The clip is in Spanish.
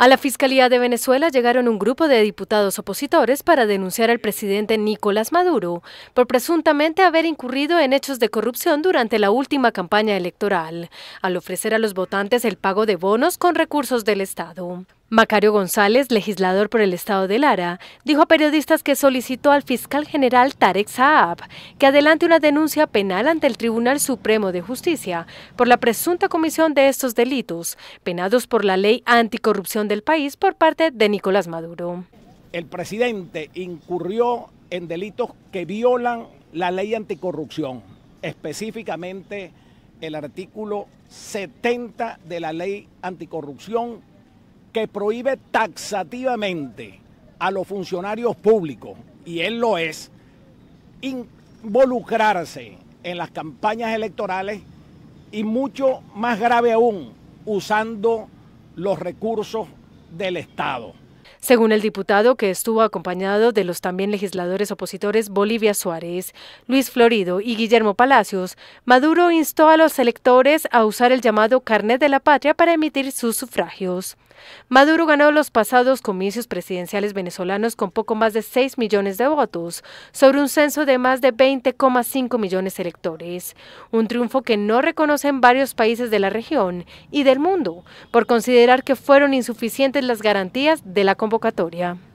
A la Fiscalía de Venezuela llegaron un grupo de diputados opositores para denunciar al presidente Nicolás Maduro por presuntamente haber incurrido en hechos de corrupción durante la última campaña electoral, al ofrecer a los votantes el pago de bonos con recursos del Estado. Macario González, legislador por el estado de Lara, dijo a periodistas que solicitó al fiscal general Tarek Saab que adelante una denuncia penal ante el Tribunal Supremo de Justicia por la presunta comisión de estos delitos, penados por la ley anticorrupción del país por parte de Nicolás Maduro. El presidente incurrió en delitos que violan la ley anticorrupción, específicamente el artículo 70 de la ley anticorrupción que prohíbe taxativamente a los funcionarios públicos, y él lo es, involucrarse en las campañas electorales y mucho más grave aún, usando los recursos del Estado. Según el diputado, que estuvo acompañado de los también legisladores opositores Bolivia Suárez, Luis Florido y Guillermo Palacios, Maduro instó a los electores a usar el llamado carnet de la patria para emitir sus sufragios. Maduro ganó los pasados comicios presidenciales venezolanos con poco más de 6 millones de votos, sobre un censo de más de 20,5 millones de electores, un triunfo que no reconocen varios países de la región y del mundo, por considerar que fueron insuficientes las garantías de la convocatoria